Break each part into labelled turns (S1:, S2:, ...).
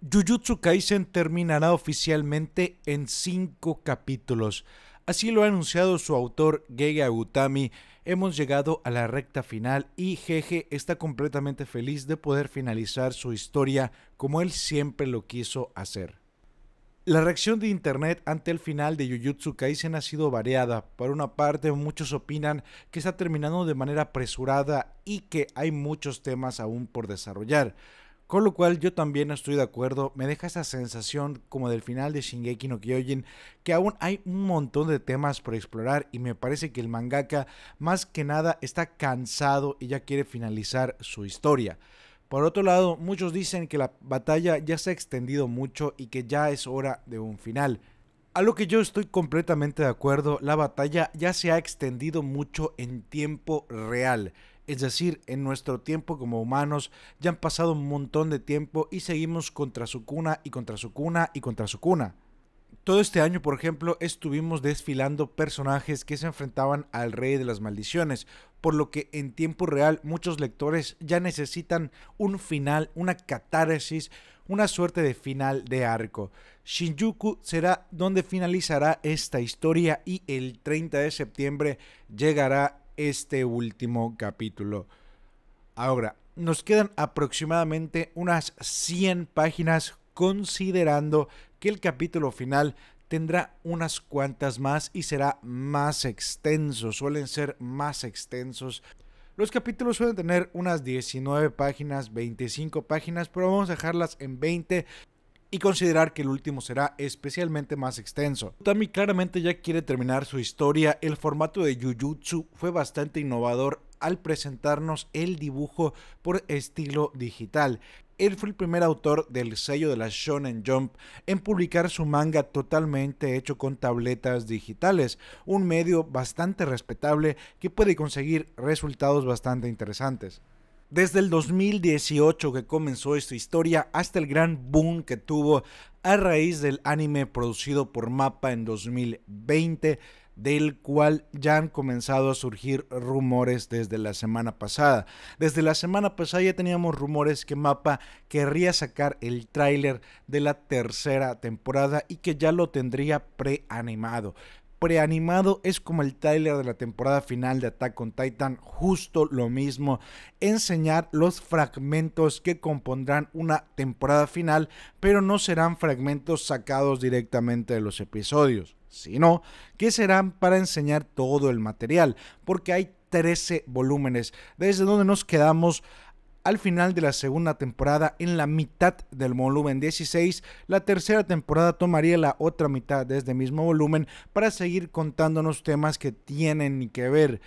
S1: Jujutsu Kaisen terminará oficialmente en 5 capítulos. Así lo ha anunciado su autor Gege Agutami, Hemos llegado a la recta final y Gege está completamente feliz de poder finalizar su historia como él siempre lo quiso hacer. La reacción de internet ante el final de Jujutsu Kaisen ha sido variada. Por una parte, muchos opinan que está terminando de manera apresurada y que hay muchos temas aún por desarrollar. Con lo cual yo también estoy de acuerdo, me deja esa sensación como del final de Shingeki no Kyojin, que aún hay un montón de temas por explorar y me parece que el mangaka más que nada está cansado y ya quiere finalizar su historia. Por otro lado, muchos dicen que la batalla ya se ha extendido mucho y que ya es hora de un final. A lo que yo estoy completamente de acuerdo, la batalla ya se ha extendido mucho en tiempo real es decir, en nuestro tiempo como humanos ya han pasado un montón de tiempo y seguimos contra su cuna y contra su cuna y contra su cuna. Todo este año, por ejemplo, estuvimos desfilando personajes que se enfrentaban al rey de las maldiciones, por lo que en tiempo real muchos lectores ya necesitan un final, una catáresis, una suerte de final de arco. Shinjuku será donde finalizará esta historia y el 30 de septiembre llegará este último capítulo. Ahora, nos quedan aproximadamente unas 100 páginas considerando que el capítulo final tendrá unas cuantas más y será más extenso, suelen ser más extensos. Los capítulos suelen tener unas 19 páginas, 25 páginas, pero vamos a dejarlas en 20 y considerar que el último será especialmente más extenso. Tammy claramente ya quiere terminar su historia, el formato de Jujutsu fue bastante innovador al presentarnos el dibujo por estilo digital. Él fue el primer autor del sello de la Shonen Jump en publicar su manga totalmente hecho con tabletas digitales, un medio bastante respetable que puede conseguir resultados bastante interesantes. Desde el 2018 que comenzó esta historia hasta el gran boom que tuvo a raíz del anime producido por Mapa en 2020, del cual ya han comenzado a surgir rumores desde la semana pasada. Desde la semana pasada ya teníamos rumores que Mapa querría sacar el tráiler de la tercera temporada y que ya lo tendría preanimado preanimado es como el trailer de la temporada final de Attack on Titan, justo lo mismo, enseñar los fragmentos que compondrán una temporada final, pero no serán fragmentos sacados directamente de los episodios, sino que serán para enseñar todo el material, porque hay 13 volúmenes, desde donde nos quedamos al final de la segunda temporada en la mitad del volumen 16. La tercera temporada tomaría la otra mitad de este mismo volumen para seguir contándonos temas que tienen ni que ver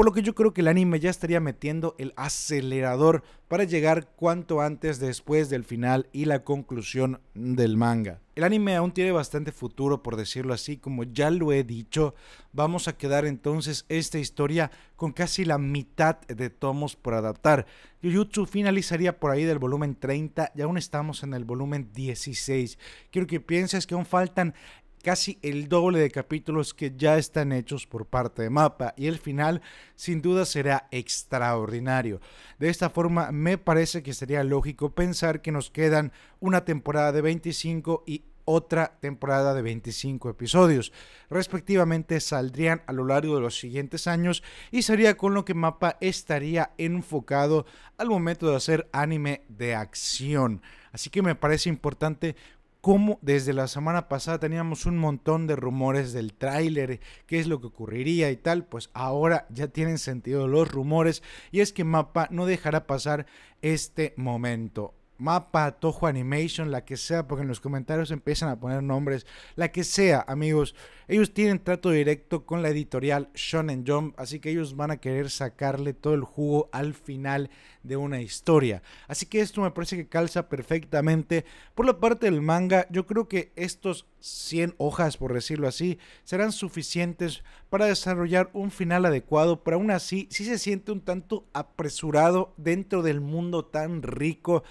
S1: por lo que yo creo que el anime ya estaría metiendo el acelerador para llegar cuanto antes después del final y la conclusión del manga. El anime aún tiene bastante futuro, por decirlo así, como ya lo he dicho, vamos a quedar entonces esta historia con casi la mitad de tomos por adaptar. Jujutsu finalizaría por ahí del volumen 30 y aún estamos en el volumen 16. Quiero que pienses que aún faltan casi el doble de capítulos que ya están hechos por parte de Mapa y el final sin duda será extraordinario. De esta forma me parece que sería lógico pensar que nos quedan una temporada de 25 y otra temporada de 25 episodios. Respectivamente saldrían a lo largo de los siguientes años y sería con lo que Mapa estaría enfocado al momento de hacer anime de acción. Así que me parece importante como desde la semana pasada teníamos un montón de rumores del tráiler, qué es lo que ocurriría y tal, pues ahora ya tienen sentido los rumores y es que Mapa no dejará pasar este momento. Mapa, Toho Animation, la que sea, porque en los comentarios empiezan a poner nombres, la que sea, amigos. Ellos tienen trato directo con la editorial Shonen Jump, así que ellos van a querer sacarle todo el jugo al final de una historia. Así que esto me parece que calza perfectamente. Por la parte del manga, yo creo que estos 100 hojas, por decirlo así, serán suficientes para desarrollar un final adecuado, pero aún así sí se siente un tanto apresurado dentro del mundo tan rico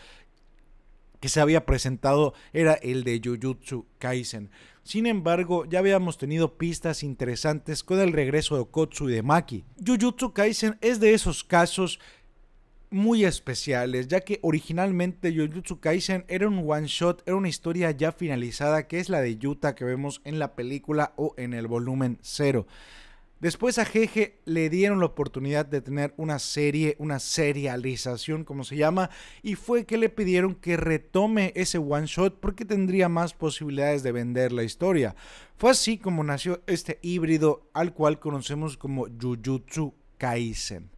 S1: que se había presentado era el de Jujutsu Kaisen. Sin embargo, ya habíamos tenido pistas interesantes con el regreso de Okotsu y de Maki. Jujutsu Kaisen es de esos casos muy especiales, ya que originalmente Jujutsu Kaisen era un one shot, era una historia ya finalizada que es la de Yuta que vemos en la película o en el volumen 0. Después a Jeje le dieron la oportunidad de tener una serie, una serialización como se llama, y fue que le pidieron que retome ese one shot porque tendría más posibilidades de vender la historia. Fue así como nació este híbrido al cual conocemos como Jujutsu Kaisen.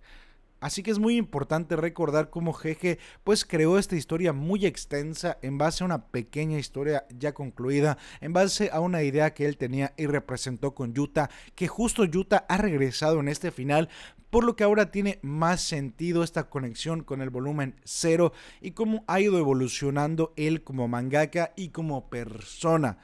S1: Así que es muy importante recordar cómo Jeje pues creó esta historia muy extensa en base a una pequeña historia ya concluida, en base a una idea que él tenía y representó con Yuta, que justo Yuta ha regresado en este final, por lo que ahora tiene más sentido esta conexión con el volumen cero y cómo ha ido evolucionando él como mangaka y como persona.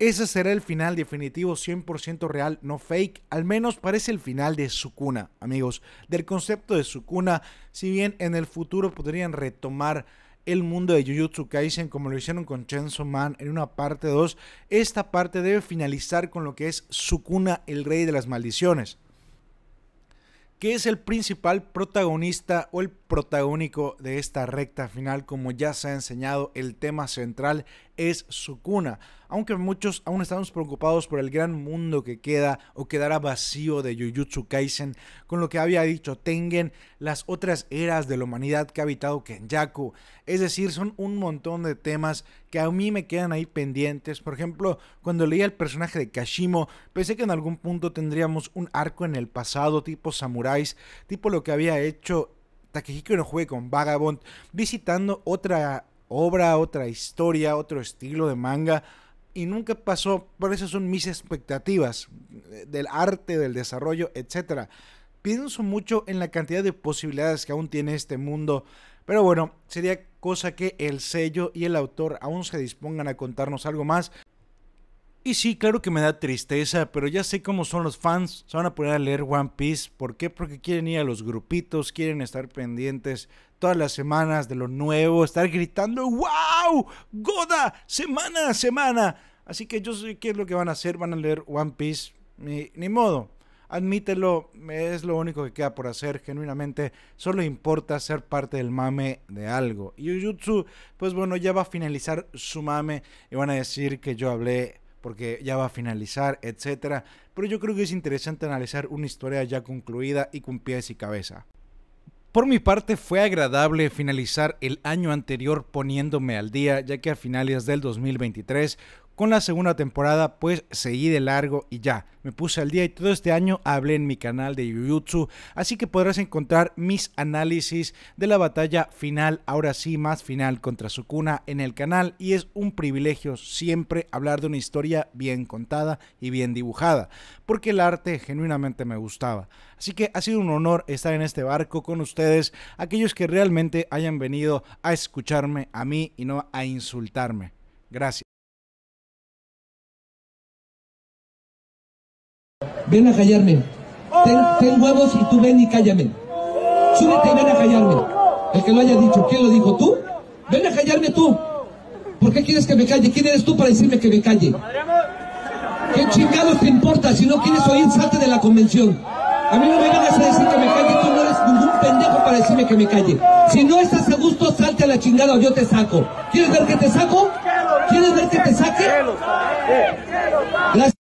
S1: Ese será el final definitivo 100% real, no fake. Al menos parece el final de Sukuna, amigos. Del concepto de Sukuna, si bien en el futuro podrían retomar el mundo de Jujutsu Kaisen como lo hicieron con Chainsaw Man en una parte 2, esta parte debe finalizar con lo que es Sukuna, el rey de las maldiciones, que es el principal protagonista o el protagónico de esta recta final. Como ya se ha enseñado, el tema central es su cuna. Aunque muchos aún estamos preocupados por el gran mundo que queda o quedará vacío de Jujutsu Kaisen, con lo que había dicho Tengen, las otras eras de la humanidad que ha habitado Kenjaku. Es decir, son un montón de temas que a mí me quedan ahí pendientes. Por ejemplo, cuando leía el personaje de Kashimo, pensé que en algún punto tendríamos un arco en el pasado, tipo samuráis, tipo lo que había hecho Takehiko no juegue con Vagabond, visitando otra obra, otra historia, otro estilo de manga. Y nunca pasó, por eso son mis expectativas eh, del arte, del desarrollo, etc. Pienso mucho en la cantidad de posibilidades que aún tiene este mundo, pero bueno, sería cosa que el sello y el autor aún se dispongan a contarnos algo más. Y sí, claro que me da tristeza, pero ya sé cómo son los fans. Se van a poner a leer One Piece. ¿Por qué? Porque quieren ir a los grupitos, quieren estar pendientes todas las semanas de lo nuevo, estar gritando ¡Wow! ¡Goda! Semana a semana. Así que yo sé qué es lo que van a hacer. Van a leer One Piece. Ni, modo. Admítelo, es lo único que queda por hacer. Genuinamente, solo importa ser parte del mame de algo. Y Jujutsu, pues bueno, ya va a finalizar su mame y van a decir que yo hablé porque ya va a finalizar, etcétera Pero yo creo que es interesante analizar una historia ya concluida y con pies y cabeza. Por mi parte fue agradable finalizar el año anterior poniéndome al día, ya que a finales del 2023 con la segunda temporada, pues seguí de largo y ya. Me puse al día y todo este año hablé en mi canal de YouTube, así que podrás encontrar mis análisis de la batalla final, ahora sí más final contra Sukuna en el canal y es un privilegio siempre hablar de una historia bien contada y bien dibujada, porque el arte genuinamente me gustaba. Así que ha sido un honor estar en este barco con ustedes, aquellos que realmente hayan venido a escucharme a mí y no a insultarme. Gracias. ven a callarme. Ten, huevos y tú ven y cállame. Súbete y ven a callarme. El que lo haya dicho, ¿quién lo dijo? ¿Tú? Ven a callarme tú. ¿Por qué quieres que me calle? ¿Quién eres tú para decirme que me calle? ¿Qué chingados te importa si no quieres oír? Salte de la convención. A mí no me van a decir que me calle. Tú no eres ningún pendejo para decirme que me calle. Si no estás a gusto, salte a la chingada o yo te saco. ¿Quieres ver que te saco? ¿Quieres ver que te saque?